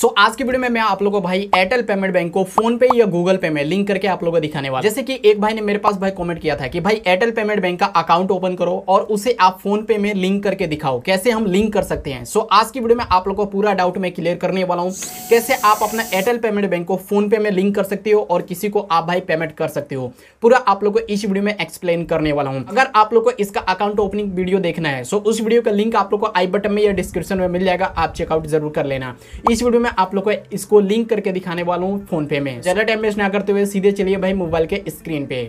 सो आज की वीडियो में मैं आप लोगों को भाई एयरटेल पेमेंट बैंक को फोन पे या गूगल पे में लिंक करके आप लोगों को दिखाने वाला जैसे कि एक भाई ने मेरे पास भाई कमेंट किया था कि भाई एयरटेल पेमेंट बैंक का अकाउंट ओपन करो और उसे आप फोन पे में लिंक करके दिखाओ कैसे हम लिंक कर सकते हैं सो so, आज की वीडियो में आप लोग को पूरा डाउट मैं क्लियर करने वाला हूँ कैसे आप अपना एयरटेल पेमेंट बैंक को फोन पे में लिंक कर सकते हो और किसी को आप भाई पेमेंट कर सकते हो पूरा आप लोग को इस वीडियो में एक्सप्लेन करने वाला हूँ अगर आप लोग को इसका अकाउंट ओपनिंग वीडियो देखना है सो उस वीडियो का लिंक आप लोग को आई बटन में या डिस्क्रिप्शन में मिल जाएगा आप चेकआउट जरूर कर लेना इस वीडियो में मैं आप लोग को इसको लिंक करके दिखाने वाला हूँ फोनपे में ज़्यादा टाइम वेस्ट ना करते हुए सीधे चलिए भाई मोबाइल के स्क्रीन पे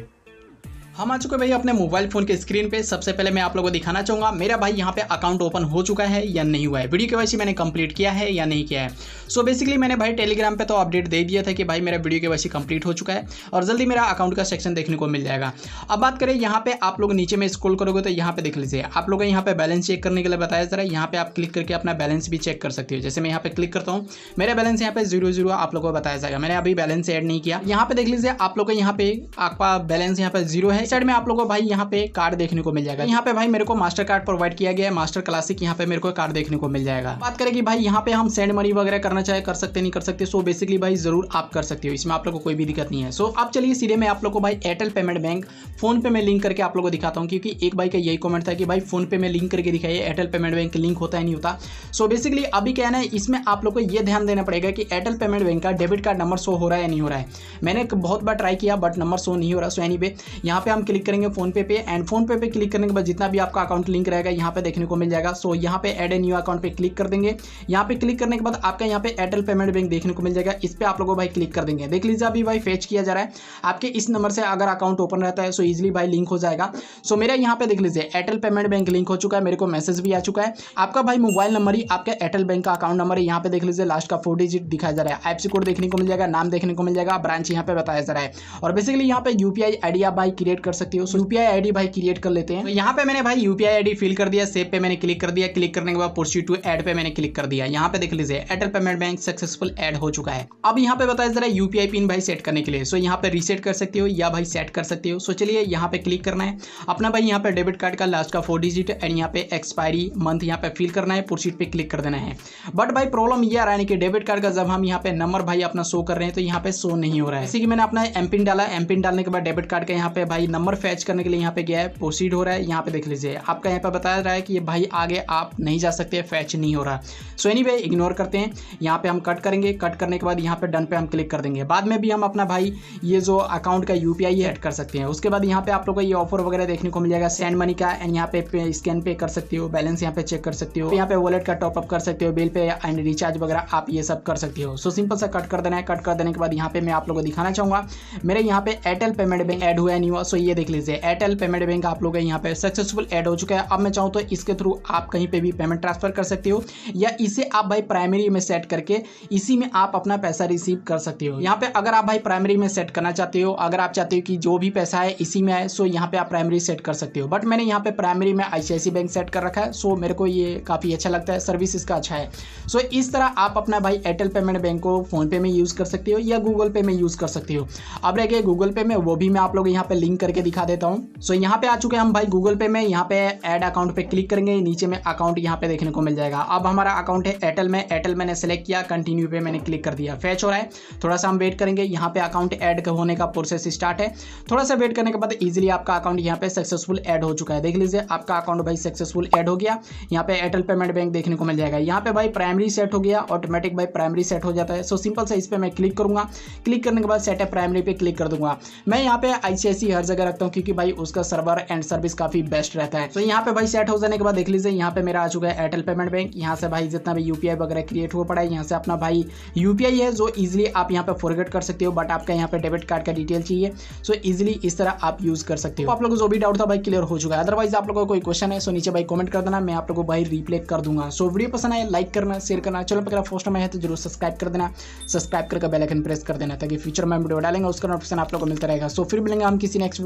हम आ चुके भाई अपने मोबाइल फोन के स्क्रीन पे सबसे पहले मैं आप लोगों को दिखाना चाहूंगा मेरा भाई यहाँ पे अकाउंट ओपन हो चुका है या नहीं हुआ है वीडियो के वैसे मैंने कंप्लीट किया है या नहीं किया है सो so बेसिकली मैंने भाई टेलीग्राम पे तो अपडेट दे दिया था कि भाई मेरा वीडियो के वैसे कंप्लीट हो चुका है और जल्दी मेरा अकाउंट का सेक्शन देखने को मिल जाएगा अब बात करें यहाँ पे आप लोग नीचे में स्क्रोल करोगे तो यहाँ पे देख लीजिए आप लोगों को यहाँ पे बैलेंस चेक करने के लिए बताया जरा यहाँ पे आप क्लिक करके अपना बैलेंस भी चेक कर सकते हो जैसे मैं यहाँ पे क्लिक करता हूँ मेरा बैलेंस यहाँ पे जीरो जीरो आप लोगों को बताया जाएगा मैंने अभी बैलेंस एड नहीं किया यहाँ पे देख लीजिए आप लोग यहाँ पे आपका बैलेंस यहाँ पे जीरो है राइट साइड में आप लोगों को भाई यहाँ पे कार्ड देखने को मिल जाएगा यहाँ पे भाई मेरे को मास्टर कार्ड प्रोवाइड किया गया है मास्टर क्लासिक यहाँ पे मेरे को कार्ड देखने को मिल जाएगा बात करें कि भाई यहाँ पे हम सेंड मनी वगैरह करना चाहे कर सकते नहीं कर सकते सो बेसिकली भाई जरूर आप कर सकते हो इसमें आप लोग को कोई भी दिक्कत नहीं है सो अब चलिए सीधे मैं आप लोग को भाई Airtel payment bank phone PhonePe में लिंक करके आप लोग को दिखाता हूँ क्योंकि एक भाई का यही कॉमेंट था कि भाई फोन पे में लिंक करके दिखाई एयरटेल पेमेंट बैंक लिंक होता है नहीं होता सो बेसिकली अभी कहना है इसमें आप लोग को यह ध्यान देना पड़ेगा कि एयरटेल पेमेंट बैंक का डेबिट कार्ड नंबर शो हो रहा है या नहीं हो रहा है मैंने बहुत बार ट्राई किया बट नंबर शो नहीं हो रहा सो एनी वे यहाँ पे हम क्लिक करेंगे फोन पे पे एंड फोन पे पे क्लिक करने के बाद जितना भी आपका अकाउंट लिंक रहेगा यहाँ पे देखने को मिल जाएगा सो so, यहाँ पे एड ए न्यू अकाउंट पे क्लिक कर देंगे यहाँ पे क्लिक करने के बाद आपका यहाँ पे एयरटेल पेमेंट बैंक देखने को मिल जाएगा इस पर आप लोगों भाई क्लिक कर देंगे देख लीजिए अभी भाई फेच किया जा रहा है आपके इस नंबर से अगर अकाउंट ओपन रहता है सो so इजिली भाई लिंक हो जाएगा सो मेरा यहाँ पे देख लीजिए एयरटेल पेमेंट बैंक लिंक हो चुका है मेरे को मैसेज भी आ चुका है आपका भाई मोबाइल नंबर ही आपका एयरटेल बैंक का अकाउंट नंबर है यहाँ पे देख लीजिए लास्ट का फोर डिजिट दिखाया जा रहा है आईपसी कोड देखने को मिल जाएगा नाम देखने को मिल जाएगा ब्रांच यहाँ पे बताया जा रहा है और बेसिकली यहाँ पे यूपीआई आइडिया भाई क्रिएट कर सकते हो सो यूपीआई आई भाई क्रिएट कर लेते हैं तो यहाँ पे मैंने भाई यूपीआई आई फिल कर दिया सेव पे मैंने क्लिक कर दिया क्लिक करने के बाद प्रोसीड टू एड पे मैंने क्लिक कर दिया यहाँ पे देख लीजिए Airtel payment bank successful add हो चुका है अब यहाँ पे बताया जरा यूपीआई पिन भाई सेट करने के लिए सो यहाँ पे रीसेट कर सकते हो या भाई सेट कर सकते हो सो चलिए यहाँ पे क्लिक करना है अपना भाई यहाँ पे डेबिट कार्ड का लास्ट का फोर डिजिट एंड यहाँ पे एक्सपायरी मंथ यहाँ पे फिल करना है प्रोसीड पे क्लिक कर देना है बट भाई प्रॉब्लम ये आ रहा है कि डेबिट कार्ड का जब हम यहाँ पे नंबर भाई अपना शो कर रहे हैं तो यहाँ पे शो नहीं हो रहा है जैसे कि मैंने अपना एमपिन डाला एमपिन डालने के बाद डेबिट कार्ड का यहाँ पे भाई नंबर फैच करने के लिए यहाँ पे गया है प्रोसीड हो रहा है यहाँ पे देख लीजिए आपका यहाँ पे बता रहा है कि ये भाई आगे आप नहीं जा सकते फैच नहीं हो रहा सो एनी वे इग्नोर करते हैं यहाँ पे हम कट करेंगे कट करने के बाद यहाँ पे डन पे हम क्लिक कर देंगे बाद में भी हम अपना भाई ये जो अकाउंट का यू पी ऐड कर सकते हैं उसके बाद यहाँ पे आप लोग का ये ऑफर वगैरह देखने को मिल जाएगा सेंड मनी का एंड यहाँ पे स्कैन पे कर सकते हो बैलेंस यहाँ पे चेक कर सकते हो यहाँ पे वॉलेट का टॉपअप कर सकते हो बिल पे एंड रिचार्ज वगैरह आप ये सब कर सकते हो सो सिंपल सा कट कर देना है कट कर देने के बाद यहाँ पे मैं आप लोगों को दिखाना चाहूंगा मेरे यहाँ पे एयरटेल पेमेंट बैंक ऐड हुआ नहीं हुआ सो ये देख लीजिए एयरटेल पेमेंट बैंक आप लोग यहाँ पे सक्सेसफुल ऐड हो चुका है अब मैं चाहूँ तो इसके थ्रू आप कहीं पे भी पेमेंट ट्रांसफर कर सकते हो या इसे आप भाई प्राइमरी में सेट करके इसी में आप अपना पैसा रिसीव कर सकते हो यहाँ पे अगर आप भाई प्राइमरी में सेट करना चाहते हो अगर आप चाहते हो कि जो भी पैसा है इसी में आए सो यहाँ पे आप प्राइमरी सेट कर सकते हो बट मैंने यहाँ पे प्राइमरी में आई बैंक सेट कर रखा है सो मेरे को ये काफ़ी अच्छा लगता है सर्विस इसका अच्छा है सो इस तरह आप अपना भाई एयरटेल पेमेंट बैंक को फोनपे में यूज़ कर सकते हो या गूगल पे में यूज़ कर सकते हो अब रह गए गूगल पे में वो भी मैं आप लोग यहाँ पे लिंक करके दिखा देता हूँ सो so, यहाँ पे आ चुके हैं हम भाई गूगल पे में यहाँ पे एड अकाउंट पे क्लिक करेंगे नीचे में अकाउंट यहाँ पे देखने को मिल जाएगा अब हमारा अकाउंट है एयरटेल में एयरटेल मैंने सेलेक्ट किया कंटिन्यू पे मैंने क्लिक कर दिया फैच हो रहा है थोड़ा सा हम वेट करेंगे यहाँ पे अकाउंट एड होने का प्रोसेस स्टार्ट है थोड़ा सा वेट करने के बाद इजिली आपका अकाउंट यहाँ पे सक्सेसफुल एड हो चुका है देख लीजिए आपका अकाउंट भाई सक्सेसफुल एड हो गया यहाँ पे एयरटेल पेमेंट बैंक देखने को मिल जाएगा यहाँ पे भाई प्राइमरी सेट हो गया ऑटोमेटिक भाई प्राइमरी सेट हो जाता है सो सिंपल से इस पर मैं क्लिक करूंगा क्लिक करने के बाद सेट है प्राइमरी पे क्लिक कर दूंगा मैं यहाँ पे आईसीआईसी हर जगह जगह रखता हूँ क्योंकि भाई उसका सर्वर एंड सर्विस काफी बेस्ट रहता है तो यहाँ पे भाई सेट हो जाने के बाद देख लीजिए यहाँ पे मेरा आ चुका है एयरटेल पेमेंट बैंक यहाँ से भाई जितना भी यूपीआई वगैरह क्रिएट हुआ पड़ा है यहाँ से अपना भाई यूपीआई है जो इजिली आप यहाँ पे फॉरगेट कर सकते हो बट आपका यहाँ पे डेबिट कार्ड का डिटेल चाहिए सो इजिली इस तरह आप यूज कर सकते हो आप लोगों को जो भी डाउट था भाई क्लियर हो चुका है अदरवाइज आप लोगों को कोई क्वेश्चन है सो नीचे भाई कॉमेंट कर देना मैं आप लोगों को भाई रिप्ले कर दूंगा सो वीडियो पसंद आए लाइक करना शेयर करना चलो अगर पोस्ट में है तो जरूर सब्सक्राइब कर देना सब्सक्राइब करके बेलाइकन प्रेस कर देना ताकि फ्यूचर में वीडियो डालेंगे उसका नोटिफिकेशन आप लोग को मिलता रहेगा सो फिर मिलेंगे हम किसी नेक्स्ट